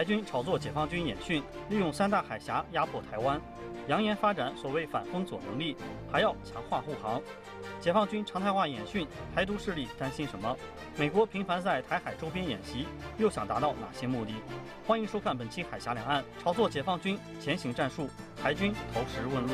台军炒作解放军演训，利用三大海峡压迫台湾，扬言发展所谓反封锁能力，还要强化护航。解放军常态化演训，台独势力担心什么？美国频繁在台海周边演习，又想达到哪些目的？欢迎收看本期《海峡两岸》，炒作解放军前行战术，台军投石问路。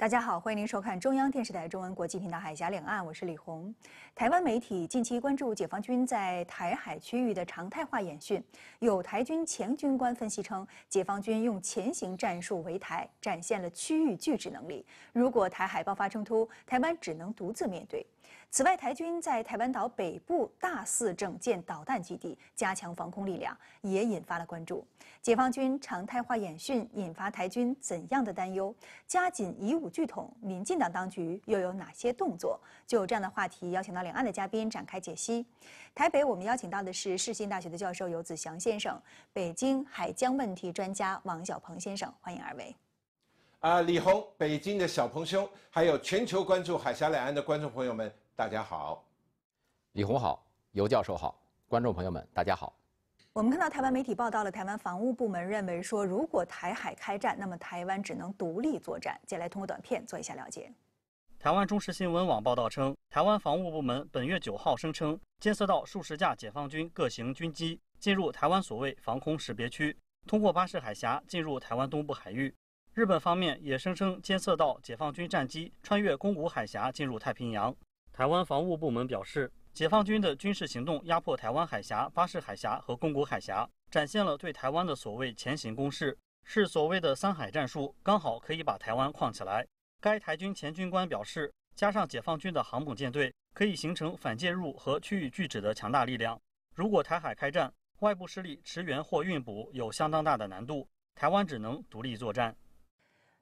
大家好，欢迎您收看中央电视台中文国际频道《海峡两岸》，我是李红。台湾媒体近期关注解放军在台海区域的常态化演训，有台军前军官分析称，解放军用前行战术围台，展现了区域拒止能力。如果台海爆发冲突，台湾只能独自面对。此外，台军在台湾岛北部大肆整建导弹基地，加强防空力量，也引发了关注。解放军常态化演训引发台军怎样的担忧？加紧以武剧统民进党当局又有哪些动作？就这样的话题，邀请到两岸的嘉宾展开解析。台北，我们邀请到的是世新大学的教授游子祥先生，北京海疆问题专家王小鹏先生，欢迎二位。啊，李红，北京的小鹏兄，还有全球关注海峡两岸的观众朋友们，大家好。李红好，游教授好，观众朋友们大家好。我们看到台湾媒体报道了，台湾防务部门认为说，如果台海开战，那么台湾只能独立作战。接下来通过短片做一下了解。台湾中时新闻网报道称，台湾防务部门本月九号声称，监测到数十架解放军各型军机进入台湾所谓防空识别区，通过巴士海峡进入台湾东部海域。日本方面也声称监测到解放军战机穿越宫古海峡进入太平洋。台湾防务部门表示。解放军的军事行动压迫台湾海峡、巴士海峡和宫古海峡，展现了对台湾的所谓前行攻势，是所谓的三海战术，刚好可以把台湾框起来。该台军前军官表示，加上解放军的航母舰队，可以形成反介入和区域拒止的强大力量。如果台海开战，外部势力驰援或运补有相当大的难度，台湾只能独立作战。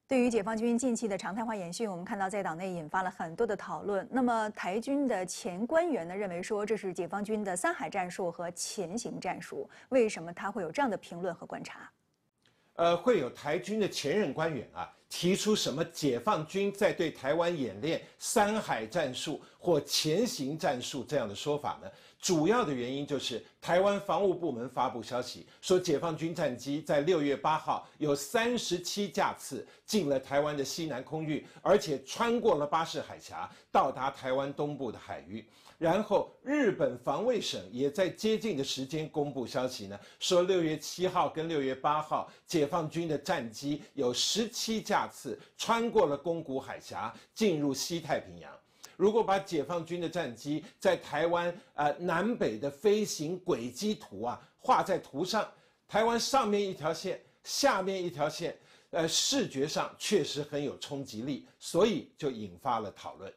对于解放军近期的常态化演训，我们看到在党内引发了很多的讨论。那么台军的前官员呢认为说这是解放军的三海战术和前行战术，为什么他会有这样的评论和观察？呃，会有台军的前任官员啊提出什么解放军在对台湾演练三海战术或前行战术这样的说法呢？主要的原因就是台湾防务部门发布消息说，解放军战机在六月八号有三十七架次进了台湾的西南空域，而且穿过了巴士海峡到达台湾东部的海域。然后，日本防卫省也在接近的时间公布消息呢，说六月七号跟六月八号解放军的战机有十七架次穿过了宫古海峡进入西太平洋。如果把解放军的战机在台湾啊南北的飞行轨迹图啊画在图上，台湾上面一条线，下面一条线，呃，视觉上确实很有冲击力，所以就引发了讨论。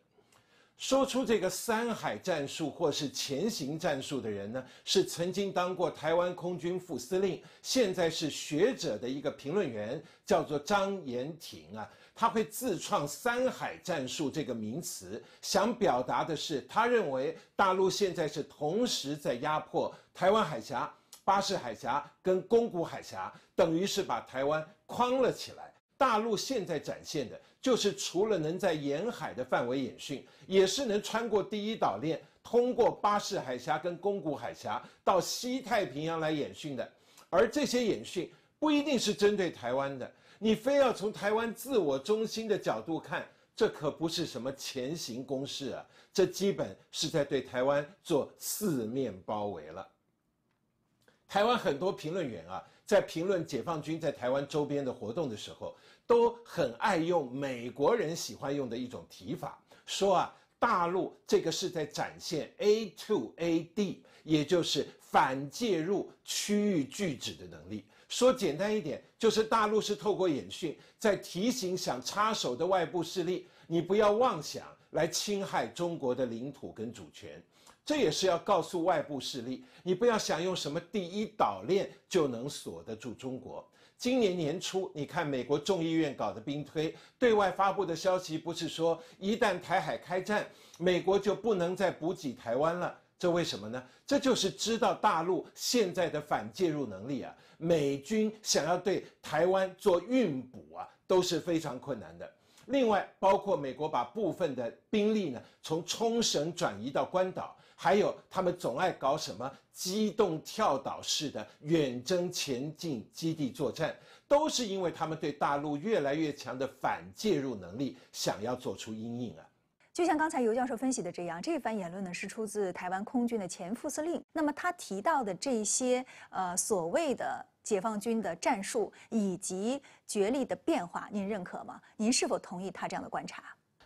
说出这个三海战术或是前行战术的人呢，是曾经当过台湾空军副司令，现在是学者的一个评论员，叫做张延廷啊。他会自创“三海战术”这个名词，想表达的是，他认为大陆现在是同时在压迫台湾海峡、巴士海峡跟宫古海峡，等于是把台湾框了起来。大陆现在展现的就是，除了能在沿海的范围演训，也是能穿过第一岛链，通过巴士海峡跟宫古海峡到西太平洋来演训的，而这些演训不一定是针对台湾的。你非要从台湾自我中心的角度看，这可不是什么前行攻势啊，这基本是在对台湾做四面包围了。台湾很多评论员啊，在评论解放军在台湾周边的活动的时候，都很爱用美国人喜欢用的一种提法，说啊，大陆这个是在展现 A to A D，也就是反介入区域拒止的能力。说简单一点，就是大陆是透过演训在提醒想插手的外部势力，你不要妄想来侵害中国的领土跟主权。这也是要告诉外部势力，你不要想用什么第一岛链就能锁得住中国。今年年初，你看美国众议院搞的兵推，对外发布的消息不是说，一旦台海开战，美国就不能再补给台湾了。这为什么呢？这就是知道大陆现在的反介入能力啊，美军想要对台湾做运补啊，都是非常困难的。另外，包括美国把部分的兵力呢从冲绳转移到关岛，还有他们总爱搞什么机动跳岛式的远征前进基地作战，都是因为他们对大陆越来越强的反介入能力想要做出阴影啊。就像刚才尤教授分析的这样，这番言论呢是出自台湾空军的前副司令。那么他提到的这些呃所谓的解放军的战术以及决力的变化，您认可吗？您是否同意他这样的观察？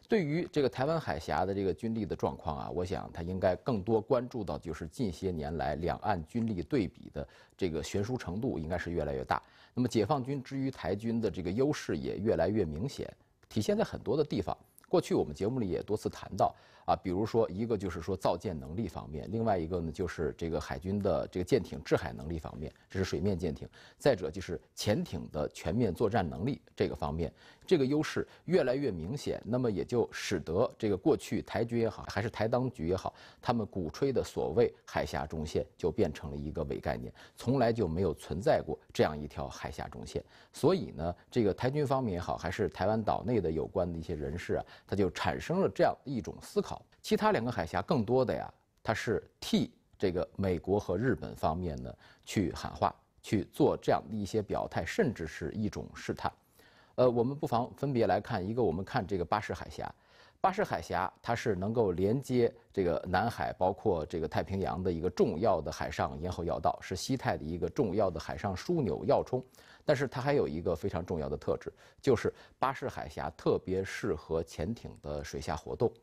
对于这个台湾海峡的这个军力的状况啊，我想他应该更多关注到，就是近些年来两岸军力对比的这个悬殊程度应该是越来越大。那么解放军之于台军的这个优势也越来越明显，体现在很多的地方。过去我们节目里也多次谈到。啊，比如说一个就是说造舰能力方面，另外一个呢就是这个海军的这个舰艇制海能力方面，这是水面舰艇。再者就是潜艇的全面作战能力这个方面，这个优势越来越明显，那么也就使得这个过去台军也好，还是台当局也好，他们鼓吹的所谓海峡中线就变成了一个伪概念，从来就没有存在过这样一条海峡中线。所以呢，这个台军方面也好，还是台湾岛内的有关的一些人士啊，他就产生了这样一种思考。其他两个海峡更多的呀，它是替这个美国和日本方面呢去喊话、去做这样的一些表态，甚至是一种试探。呃，我们不妨分别来看一个。我们看这个巴士海峡，巴士海峡它是能够连接这个南海，包括这个太平洋的一个重要的海上咽喉要道，是西太的一个重要的海上枢纽要冲。但是它还有一个非常重要的特质，就是巴士海峡特别适合潜艇的水下活动。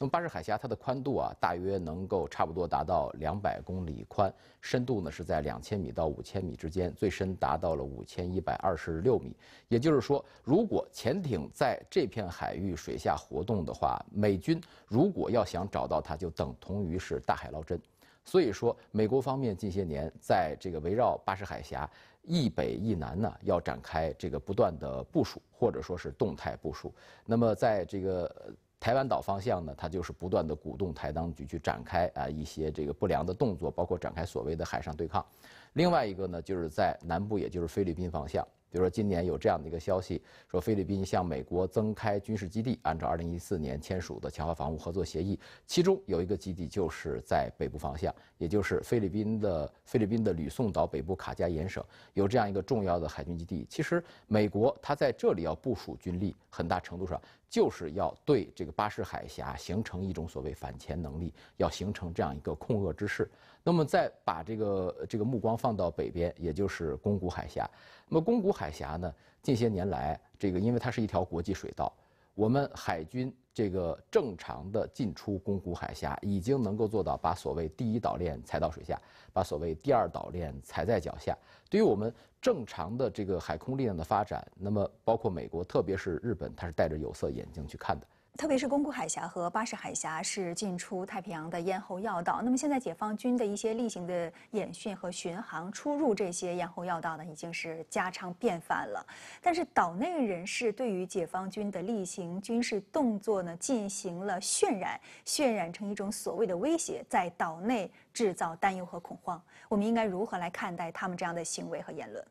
那么巴士海峡它的宽度啊，大约能够差不多达到两百公里宽，深度呢是在两千米到五千米之间，最深达到了五千一百二十六米。也就是说，如果潜艇在这片海域水下活动的话，美军如果要想找到它，就等同于是大海捞针。所以说，美国方面近些年在这个围绕巴士海峡一北一南呢，要展开这个不断的部署，或者说是动态部署。那么在这个。台湾岛方向呢，它就是不断的鼓动台当局去展开啊一些这个不良的动作，包括展开所谓的海上对抗。另外一个呢，就是在南部，也就是菲律宾方向，比如说今年有这样的一个消息，说菲律宾向美国增开军事基地，按照2014年签署的强化防务合作协议，其中有一个基地就是在北部方向，也就是菲律宾的菲律宾的吕宋岛北部卡加延省有这样一个重要的海军基地。其实美国它在这里要部署军力，很大程度上。就是要对这个巴士海峡形成一种所谓反潜能力，要形成这样一个控扼之势。那么，再把这个这个目光放到北边，也就是宫古海峡。那么，宫古海峡呢，近些年来，这个因为它是一条国际水道。我们海军这个正常的进出宫古海峡，已经能够做到把所谓第一岛链踩到水下，把所谓第二岛链踩在脚下。对于我们正常的这个海空力量的发展，那么包括美国，特别是日本，它是戴着有色眼镜去看的。特别是宫古海峡和巴士海峡是进出太平洋的咽喉要道。那么现在解放军的一些例行的演训和巡航出入这些咽喉要道呢，已经是家常便饭了。但是岛内人士对于解放军的例行军事动作呢，进行了渲染，渲染成一种所谓的威胁，在岛内制造担忧和恐慌。我们应该如何来看待他们这样的行为和言论？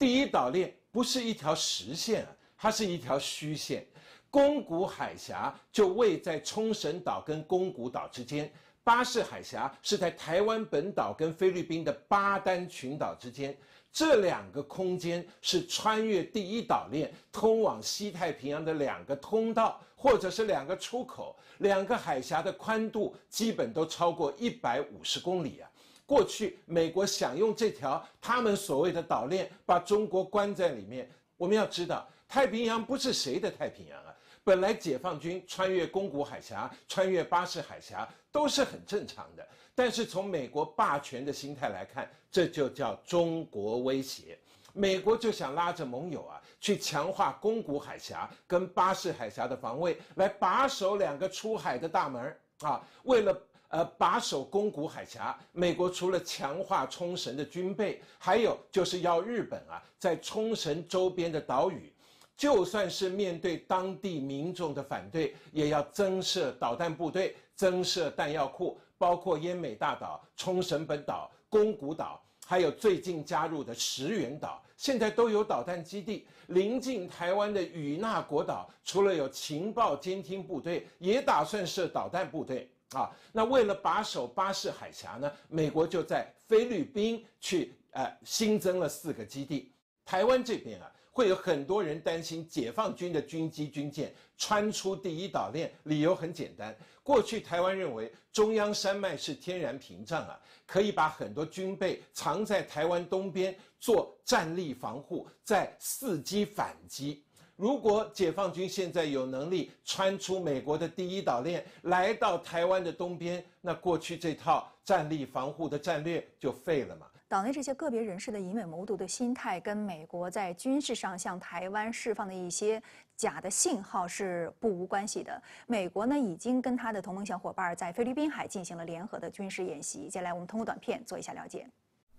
第一岛链不是一条实线它是一条虚线。宫古海峡就位在冲绳岛跟宫古岛之间，巴士海峡是在台湾本岛跟菲律宾的巴丹群岛之间，这两个空间是穿越第一岛链通往西太平洋的两个通道或者是两个出口，两个海峡的宽度基本都超过一百五十公里啊。过去美国想用这条他们所谓的岛链把中国关在里面，我们要知道太平洋不是谁的太平洋啊。本来解放军穿越宫古海峡、穿越巴士海峡都是很正常的，但是从美国霸权的心态来看，这就叫中国威胁。美国就想拉着盟友啊，去强化宫古海峡跟巴士海峡的防卫，来把守两个出海的大门啊。为了呃把守宫古海峡，美国除了强化冲绳的军备，还有就是要日本啊在冲绳周边的岛屿。就算是面对当地民众的反对，也要增设导弹部队、增设弹药库，包括奄美大岛、冲绳本岛、宫古岛，还有最近加入的石垣岛，现在都有导弹基地。临近台湾的与那国岛，除了有情报监听部队，也打算设导弹部队啊。那为了把守巴士海峡呢，美国就在菲律宾去呃新增了四个基地。台湾这边啊。会有很多人担心解放军的军机、军舰穿出第一岛链，理由很简单：过去台湾认为中央山脉是天然屏障啊，可以把很多军备藏在台湾东边做战力防护，再伺机反击。如果解放军现在有能力穿出美国的第一岛链，来到台湾的东边，那过去这套战力防护的战略就废了嘛。岛内这些个别人士的以美谋独的心态，跟美国在军事上向台湾释放的一些假的信号是不无关系的。美国呢，已经跟他的同盟小伙伴在菲律宾海进行了联合的军事演习。接下来，我们通过短片做一下了解。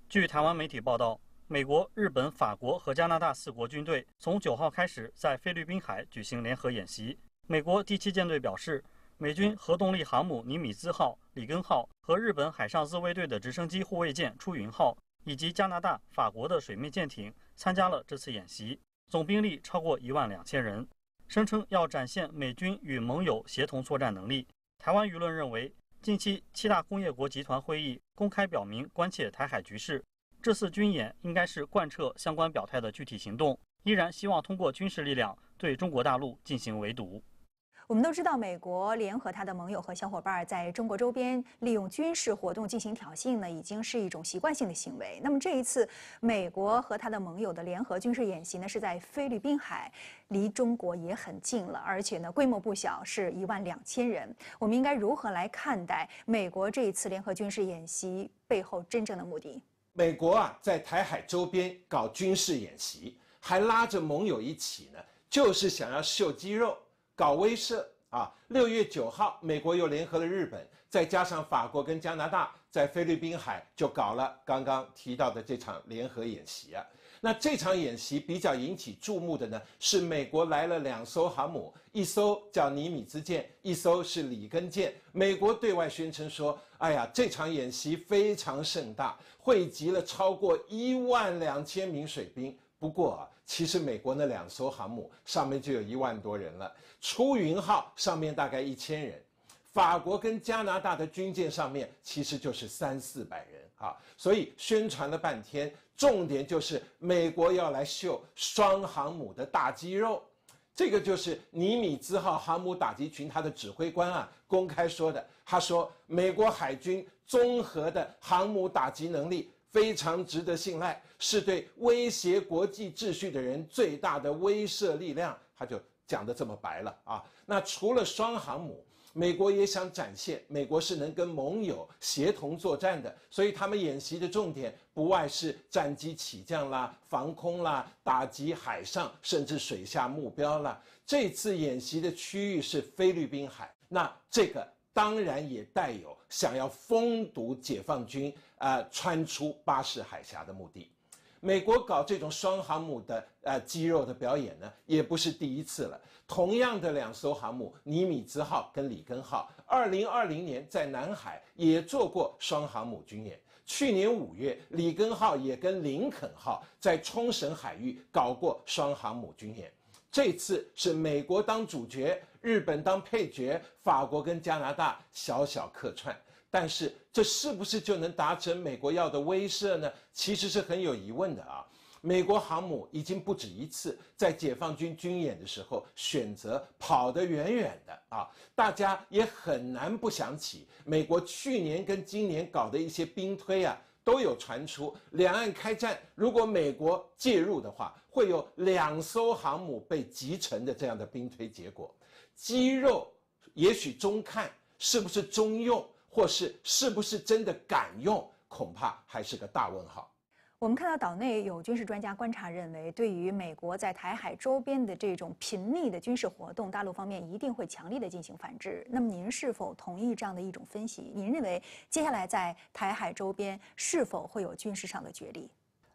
据台湾媒体报道，美国、日本、法国和加拿大四国军队从九号开始在菲律宾海举行联合演习。美国第七舰队表示，美军核动力航母尼米兹号、里根号和日本海上自卫队的直升机护卫舰出云号。以及加拿大、法国的水面舰艇参加了这次演习，总兵力超过一万两千人，声称要展现美军与盟友协同作战能力。台湾舆论认为，近期七大工业国集团会议公开表明关切台海局势，这次军演应该是贯彻相关表态的具体行动，依然希望通过军事力量对中国大陆进行围堵。我们都知道，美国联合他的盟友和小伙伴儿，在中国周边利用军事活动进行挑衅呢，已经是一种习惯性的行为。那么这一次，美国和他的盟友的联合军事演习呢，是在菲律宾海，离中国也很近了，而且呢规模不小，是一万两千人。我们应该如何来看待美国这一次联合军事演习背后真正的目的？美国啊，在台海周边搞军事演习，还拉着盟友一起呢，就是想要秀肌肉。搞威慑啊！六月九号，美国又联合了日本，再加上法国跟加拿大，在菲律宾海就搞了刚刚提到的这场联合演习啊。那这场演习比较引起注目的呢，是美国来了两艘航母，一艘叫尼米兹舰，一艘是里根舰。美国对外宣称说：“哎呀，这场演习非常盛大，汇集了超过一万两千名水兵。”不过，啊，其实美国那两艘航母上面就有一万多人了。出云号上面大概一千人，法国跟加拿大的军舰上面其实就是三四百人啊。所以宣传了半天，重点就是美国要来秀双航母的大肌肉。这个就是尼米兹号航母打击群，它的指挥官啊公开说的。他说，美国海军综合的航母打击能力。非常值得信赖，是对威胁国际秩序的人最大的威慑力量。他就讲得这么白了啊！那除了双航母，美国也想展现美国是能跟盟友协同作战的，所以他们演习的重点不外是战机起降啦、防空啦、打击海上甚至水下目标啦。这次演习的区域是菲律宾海，那这个当然也带有想要封堵解放军。啊，穿出巴士海峡的目的，美国搞这种双航母的呃肌肉的表演呢，也不是第一次了。同样的两艘航母，尼米兹号跟里根号，二零二零年在南海也做过双航母军演。去年五月，里根号也跟林肯号在冲绳海域搞过双航母军演。这次是美国当主角，日本当配角，法国跟加拿大小小客串。但是这是不是就能达成美国要的威慑呢？其实是很有疑问的啊！美国航母已经不止一次在解放军军演的时候选择跑得远远的啊！大家也很难不想起美国去年跟今年搞的一些兵推啊，都有传出两岸开战如果美国介入的话，会有两艘航母被击沉的这样的兵推结果。肌肉也许中看，是不是中用？或是是不是真的敢用，恐怕还是个大问号。我们看到岛内有军事专家观察认为，对于美国在台海周边的这种频密的军事活动，大陆方面一定会强力的进行反制。那么您是否同意这样的一种分析？您认为接下来在台海周边是否会有军事上的角力？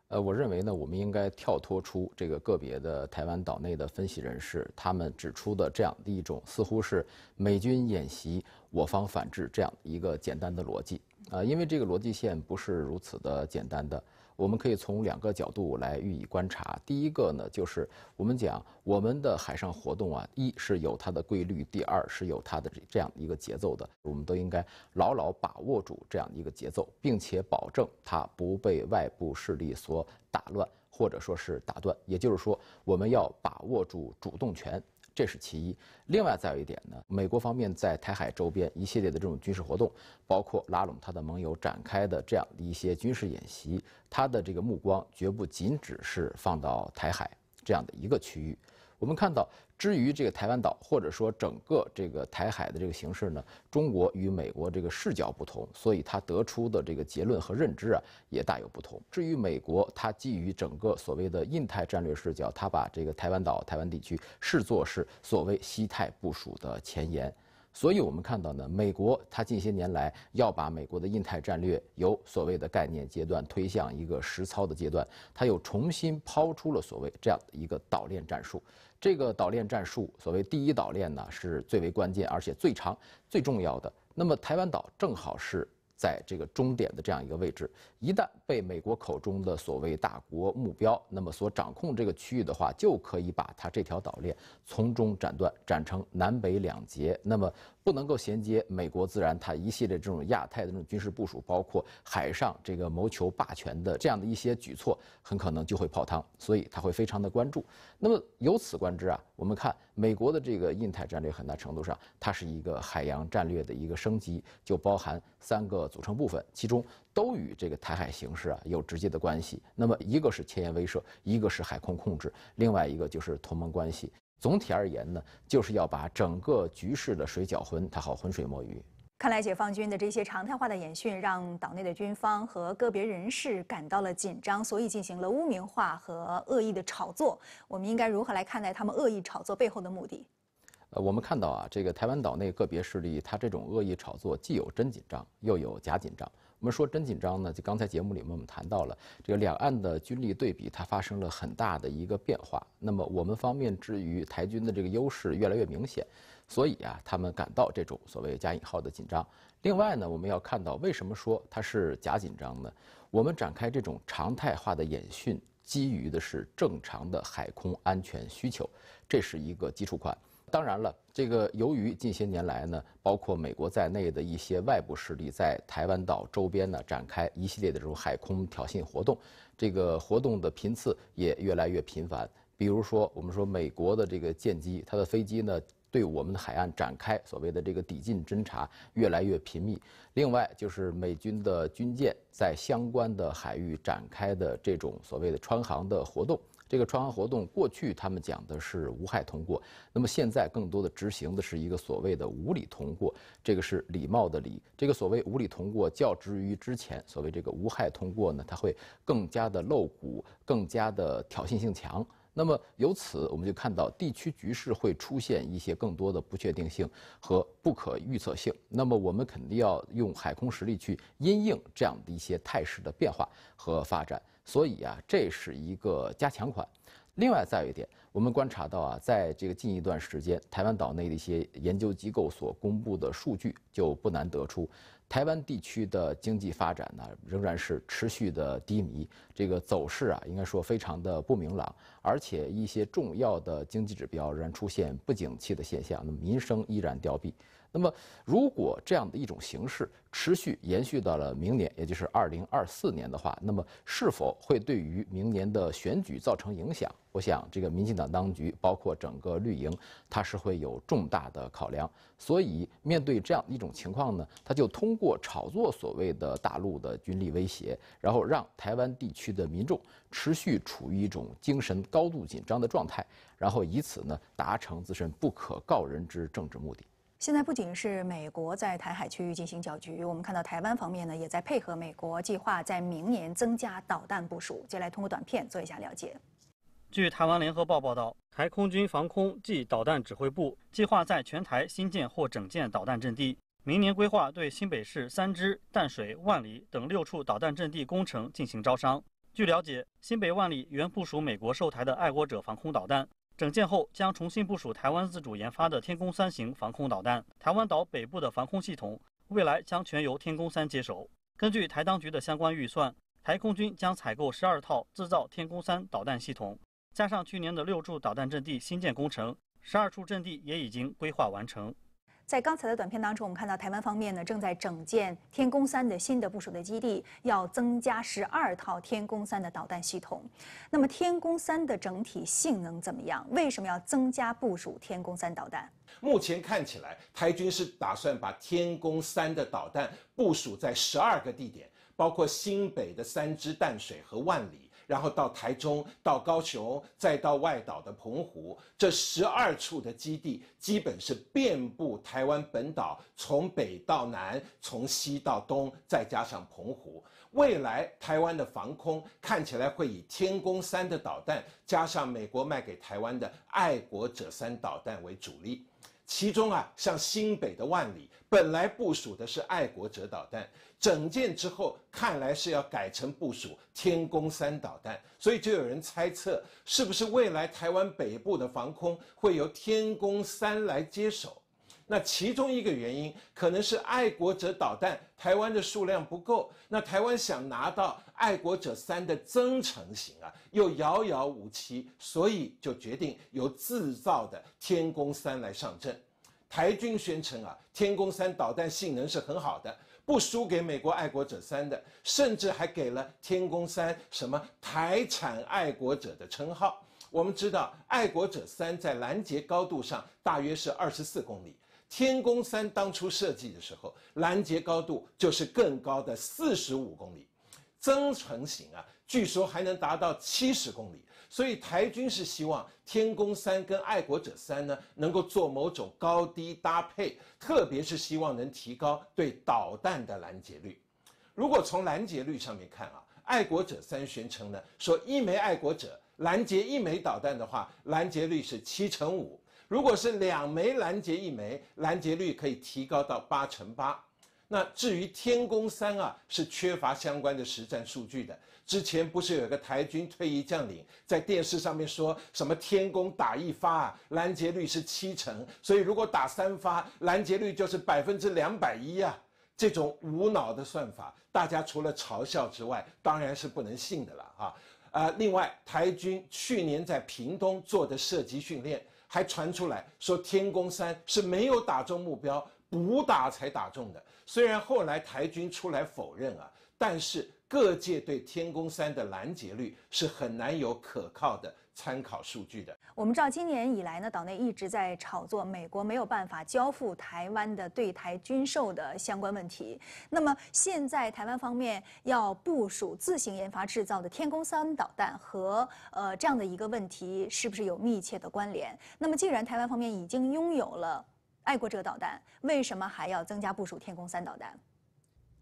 呃，我认为呢，我们应该跳脱出这个个别的台湾岛内的分析人士他们指出的这样的一种，似乎是美军演习。我方反制这样一个简单的逻辑啊，因为这个逻辑线不是如此的简单的。我们可以从两个角度来予以观察。第一个呢，就是我们讲我们的海上活动啊，一是有它的规律，第二是有它的这样的一个节奏的。我们都应该牢牢把握住这样的一个节奏，并且保证它不被外部势力所打乱或者说是打断。也就是说，我们要把握住主动权。这是其一，另外再有一点呢，美国方面在台海周边一系列的这种军事活动，包括拉拢他的盟友展开的这样的一些军事演习，他的这个目光绝不仅只是放到台海这样的一个区域，我们看到。至于这个台湾岛，或者说整个这个台海的这个形势呢，中国与美国这个视角不同，所以他得出的这个结论和认知啊，也大有不同。至于美国，它基于整个所谓的印太战略视角，它把这个台湾岛、台湾地区视作是所谓西太部署的前沿。所以，我们看到呢，美国它近些年来要把美国的印太战略由所谓的概念阶段推向一个实操的阶段，它又重新抛出了所谓这样一个岛链战术。这个岛链战术，所谓第一岛链呢，是最为关键、而且最长、最重要的。那么，台湾岛正好是。在这个终点的这样一个位置，一旦被美国口中的所谓大国目标那么所掌控这个区域的话，就可以把它这条岛链从中斩断，斩成南北两截。那么。不能够衔接美国，自然它一系列这种亚太的这种军事部署，包括海上这个谋求霸权的这样的一些举措，很可能就会泡汤，所以它会非常的关注。那么由此观之啊，我们看美国的这个印太战略，很大程度上它是一个海洋战略的一个升级，就包含三个组成部分，其中都与这个台海形势啊有直接的关系。那么一个是前沿威慑，一个是海空控制，另外一个就是同盟关系。总体而言呢，就是要把整个局势的水搅浑，他好浑水摸鱼。看来解放军的这些常态化的演训，让岛内的军方和个别人士感到了紧张，所以进行了污名化和恶意的炒作。我们应该如何来看待他们恶意炒作背后的目的？呃，我们看到啊，这个台湾岛内个别势力他这种恶意炒作，既有真紧张，又有假紧张。我们说真紧张呢，就刚才节目里面我们谈到了这个两岸的军力对比，它发生了很大的一个变化。那么我们方面之于台军的这个优势越来越明显，所以啊，他们感到这种所谓加引号的紧张。另外呢，我们要看到为什么说它是假紧张呢？我们展开这种常态化的演训，基于的是正常的海空安全需求，这是一个基础款。当然了，这个由于近些年来呢，包括美国在内的一些外部势力在台湾岛周边呢展开一系列的这种海空挑衅活动，这个活动的频次也越来越频繁。比如说，我们说美国的这个舰机，它的飞机呢对我们的海岸展开所谓的这个抵近侦察越来越频密。另外就是美军的军舰在相关的海域展开的这种所谓的穿航的活动。这个穿行活动，过去他们讲的是无害通过，那么现在更多的执行的是一个所谓的无理通过。这个是礼貌的礼，这个所谓无理通过，较之于之前所谓这个无害通过呢，它会更加的露骨，更加的挑衅性强。那么由此，我们就看到地区局势会出现一些更多的不确定性和不可预测性。那么我们肯定要用海空实力去因应这样的一些态势的变化和发展。所以啊，这是一个加强款。另外再有一点，我们观察到啊，在这个近一段时间，台湾岛内的一些研究机构所公布的数据，就不难得出，台湾地区的经济发展呢，仍然是持续的低迷，这个走势啊，应该说非常的不明朗，而且一些重要的经济指标仍然出现不景气的现象，那么民生依然凋敝。那么，如果这样的一种形式持续延续到了明年，也就是二零二四年的话，那么是否会对于明年的选举造成影响？我想，这个民进党当局包括整个绿营，它是会有重大的考量。所以，面对这样一种情况呢，他就通过炒作所谓的大陆的军力威胁，然后让台湾地区的民众持续处于一种精神高度紧张的状态，然后以此呢达成自身不可告人之政治目的。现在不仅是美国在台海区域进行搅局，我们看到台湾方面呢也在配合美国，计划在明年增加导弹部署。接下来通过短片做一下了解。据台湾联合报报道，台空军防空暨导弹指挥部计划在全台新建或整建导弹阵地，明年规划对新北市三支、淡水、万里等六处导弹阵地工程进行招商。据了解，新北万里原部署美国售台的爱国者防空导弹。整建后将重新部署台湾自主研发的“天宫三型”防空导弹。台湾岛北部的防空系统未来将全由“天宫三”接手。根据台当局的相关预算，台空军将采购十二套制造“天宫三”导弹系统，加上去年的六处导弹阵地新建工程，十二处阵地也已经规划完成。在刚才的短片当中，我们看到台湾方面呢正在整建天宫三的新的部署的基地，要增加十二套天宫三的导弹系统。那么天宫三的整体性能怎么样？为什么要增加部署天宫三导弹？目前看起来，台军是打算把天宫三的导弹部署在十二个地点，包括新北的三支淡水和万里。然后到台中、到高雄、再到外岛的澎湖，这十二处的基地基本是遍布台湾本岛，从北到南，从西到东，再加上澎湖。未来台湾的防空看起来会以天宫三的导弹加上美国卖给台湾的爱国者三导弹为主力。其中啊，像新北的万里本来部署的是爱国者导弹，整建之后看来是要改成部署天宫三导弹，所以就有人猜测，是不是未来台湾北部的防空会由天宫三来接手？那其中一个原因可能是爱国者导弹台湾的数量不够，那台湾想拿到爱国者三的增程型啊，又遥遥无期，所以就决定由制造的天宫三来上阵。台军宣称啊，天宫三导弹性能是很好的，不输给美国爱国者三的，甚至还给了天宫三什么台产爱国者的称号。我们知道，爱国者三在拦截高度上大约是二十四公里。天宫三当初设计的时候，拦截高度就是更高的四十五公里，增程型啊，据说还能达到七十公里。所以台军是希望天宫三跟爱国者三呢，能够做某种高低搭配，特别是希望能提高对导弹的拦截率。如果从拦截率上面看啊，爱国者三宣称呢，说一枚爱国者拦截一枚导弹的话，拦截率是七成五。如果是两枚拦截一枚，拦截率可以提高到八成八。那至于天宫三啊，是缺乏相关的实战数据的。之前不是有一个台军退役将领在电视上面说什么天宫打一发啊，拦截率是七成，所以如果打三发，拦截率就是百分之两百一啊。这种无脑的算法，大家除了嘲笑之外，当然是不能信的了啊。啊，另外台军去年在屏东做的射击训练。还传出来说天宫三是没有打中目标，补打才打中的。虽然后来台军出来否认啊，但是各界对天宫三的拦截率是很难有可靠的。参考数据的，我们知道今年以来呢，岛内一直在炒作美国没有办法交付台湾的对台军售的相关问题。那么现在台湾方面要部署自行研发制造的天宫三导弹和呃这样的一个问题，是不是有密切的关联？那么既然台湾方面已经拥有了爱国者导弹，为什么还要增加部署天宫三导弹？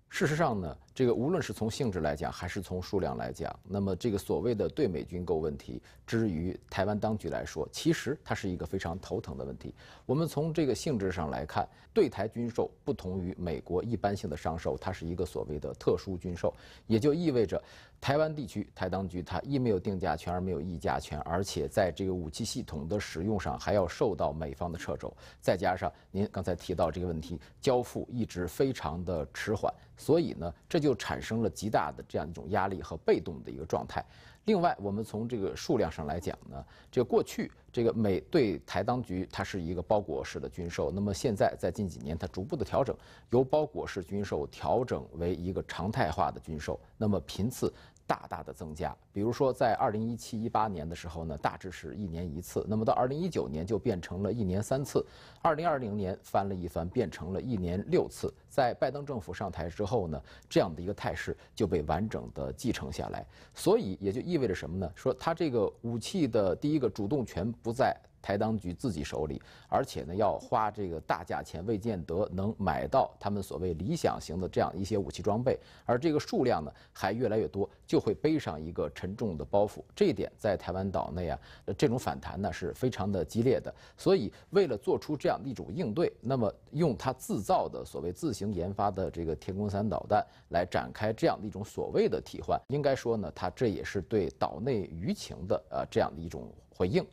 事实上呢。这个无论是从性质来讲，还是从数量来讲，那么这个所谓的对美军购问题，之于台湾当局来说，其实它是一个非常头疼的问题。我们从这个性质上来看，对台军售不同于美国一般性的商售，它是一个所谓的特殊军售，也就意味着，台湾地区台当局它一没有定价权，二没有议价权，而且在这个武器系统的使用上还要受到美方的掣肘。再加上您刚才提到这个问题，交付一直非常的迟缓，所以呢，这就就产生了极大的这样一种压力和被动的一个状态。另外，我们从这个数量上来讲呢，这个过去这个美对台当局它是一个包裹式的军售，那么现在在近几年它逐步的调整，由包裹式军售调整为一个常态化的军售，那么频次。大大的增加，比如说在二零一七一八年的时候呢，大致是一年一次，那么到二零一九年就变成了一年三次，二零二零年翻了一番，变成了一年六次。在拜登政府上台之后呢，这样的一个态势就被完整的继承下来，所以也就意味着什么呢？说他这个武器的第一个主动权不在。台当局自己手里，而且呢，要花这个大价钱，未见得能买到他们所谓理想型的这样一些武器装备，而这个数量呢还越来越多，就会背上一个沉重的包袱。这一点在台湾岛内啊，这种反弹呢是非常的激烈的。所以，为了做出这样的一种应对，那么用他制造的所谓自行研发的这个“天宫三”导弹来展开这样的一种所谓的替换，应该说呢，他这也是对岛内舆情的呃这样的一种回应。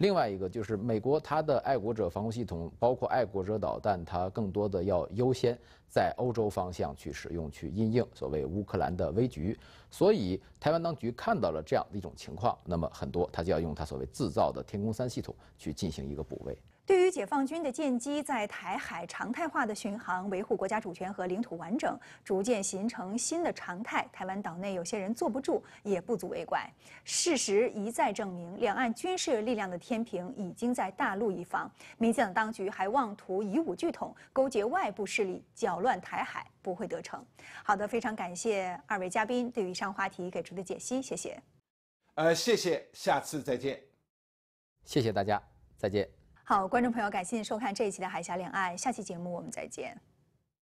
另外一个就是美国，它的爱国者防空系统包括爱国者导弹，它更多的要优先在欧洲方向去使用去应用，所谓乌克兰的危局。所以台湾当局看到了这样的一种情况，那么很多它就要用它所谓制造的天宫三系统去进行一个补位。对于解放军的舰机在台海常态化的巡航，维护国家主权和领土完整，逐渐形成新的常态。台湾岛内有些人坐不住，也不足为怪。事实一再证明，两岸军事力量的天平已经在大陆一方。民进党当局还妄图以武拒统，勾结外部势力搅乱台海，不会得逞。好的，非常感谢二位嘉宾对于上话题给出的解析，谢谢。呃，谢谢，下次再见。谢谢大家，再见。好，观众朋友，感谢您收看这一期的《海峡两岸》，下期节目我们再见。